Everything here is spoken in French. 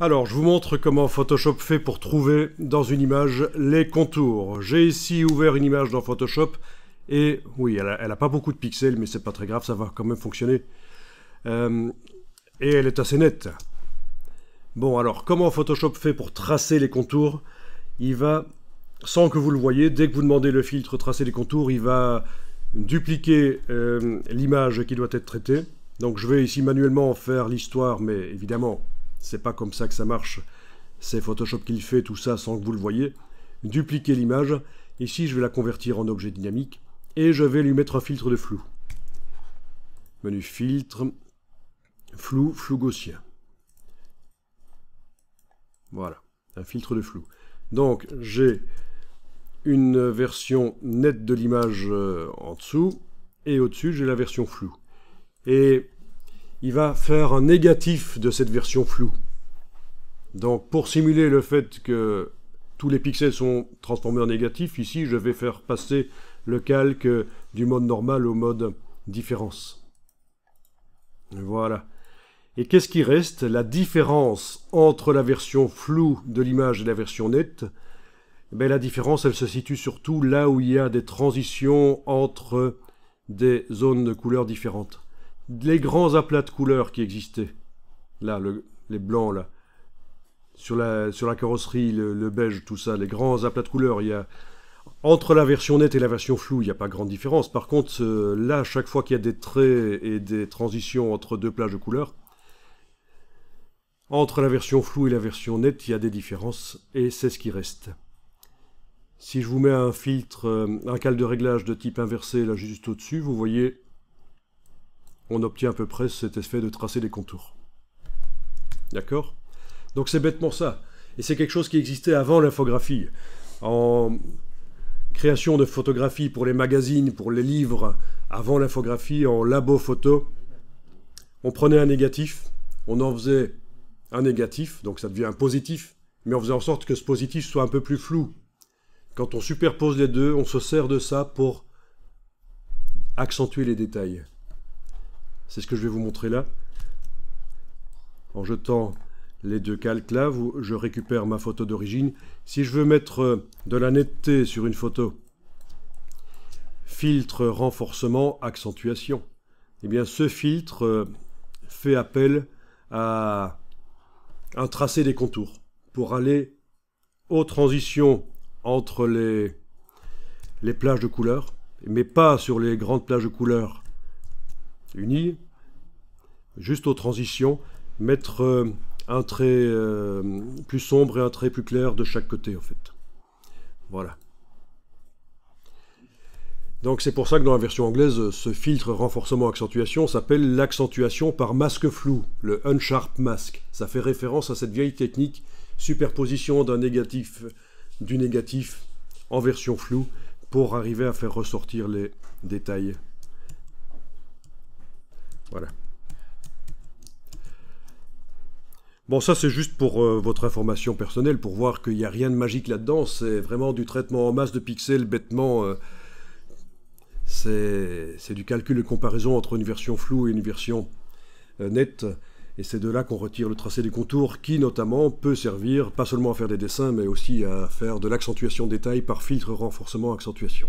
Alors, je vous montre comment Photoshop fait pour trouver dans une image les contours. J'ai ici ouvert une image dans Photoshop et oui, elle n'a pas beaucoup de pixels, mais c'est pas très grave, ça va quand même fonctionner. Euh, et elle est assez nette. Bon, alors, comment Photoshop fait pour tracer les contours Il va, sans que vous le voyez, dès que vous demandez le filtre tracer les contours, il va dupliquer euh, l'image qui doit être traitée. Donc je vais ici manuellement faire l'histoire, mais évidemment, c'est pas comme ça que ça marche. C'est Photoshop qui le fait, tout ça, sans que vous le voyez. Dupliquer l'image. Ici, je vais la convertir en objet dynamique. Et je vais lui mettre un filtre de flou. Menu filtre. Flou, flou gaussien. Voilà, un filtre de flou. Donc, j'ai une version nette de l'image euh, en dessous. Et au-dessus, j'ai la version floue. Et il va faire un négatif de cette version floue. Donc pour simuler le fait que tous les pixels sont transformés en négatif, ici je vais faire passer le calque du mode normal au mode différence. Voilà. Et qu'est-ce qui reste La différence entre la version floue de l'image et la version nette, ben, la différence elle se situe surtout là où il y a des transitions entre des zones de couleurs différentes les grands aplats de couleurs qui existaient. Là, les blancs, là. Sur la, sur la carrosserie, le, beige, tout ça, les grands aplats de couleurs. Il y a, entre la version nette et la version floue, il n'y a pas grande différence. Par contre, euh, là, chaque fois qu'il y a des traits et des transitions entre deux plages de couleurs, entre la version floue et la version nette, il y a des différences et c'est ce qui reste. Si je vous mets un filtre, euh, un cal de réglage de type inversé là juste au-dessus, vous voyez on obtient à peu près cet effet de tracer des contours. D'accord Donc c'est bêtement ça. Et c'est quelque chose qui existait avant l'infographie. En création de photographies pour les magazines, pour les livres, avant l'infographie, en labo photo, on prenait un négatif, on en faisait un négatif, donc ça devient un positif, mais on faisait en sorte que ce positif soit un peu plus flou. Quand on superpose les deux, on se sert de ça pour accentuer les détails. C'est ce que je vais vous montrer là. En jetant les deux calques là, je récupère ma photo d'origine. Si je veux mettre euh, de la netteté sur une photo, filtre renforcement accentuation, eh bien ce filtre euh, fait appel à un tracé des contours pour aller aux transitions entre les, les plages de couleurs, mais pas sur les grandes plages de couleurs unis, juste aux transitions, mettre euh, un trait euh, plus sombre et un trait plus clair de chaque côté en fait. Voilà. Donc c'est pour ça que dans la version anglaise, ce filtre renforcement accentuation s'appelle l'accentuation par masque flou, le unsharp mask. Ça fait référence à cette vieille technique superposition d'un négatif du négatif en version floue pour arriver à faire ressortir les détails voilà. Bon, ça c'est juste pour euh, votre information personnelle, pour voir qu'il n'y a rien de magique là-dedans. C'est vraiment du traitement en masse de pixels bêtement. Euh, c'est du calcul de comparaison entre une version floue et une version euh, nette. Et c'est de là qu'on retire le tracé des contours qui notamment peut servir pas seulement à faire des dessins, mais aussi à faire de l'accentuation détail par filtre renforcement accentuation.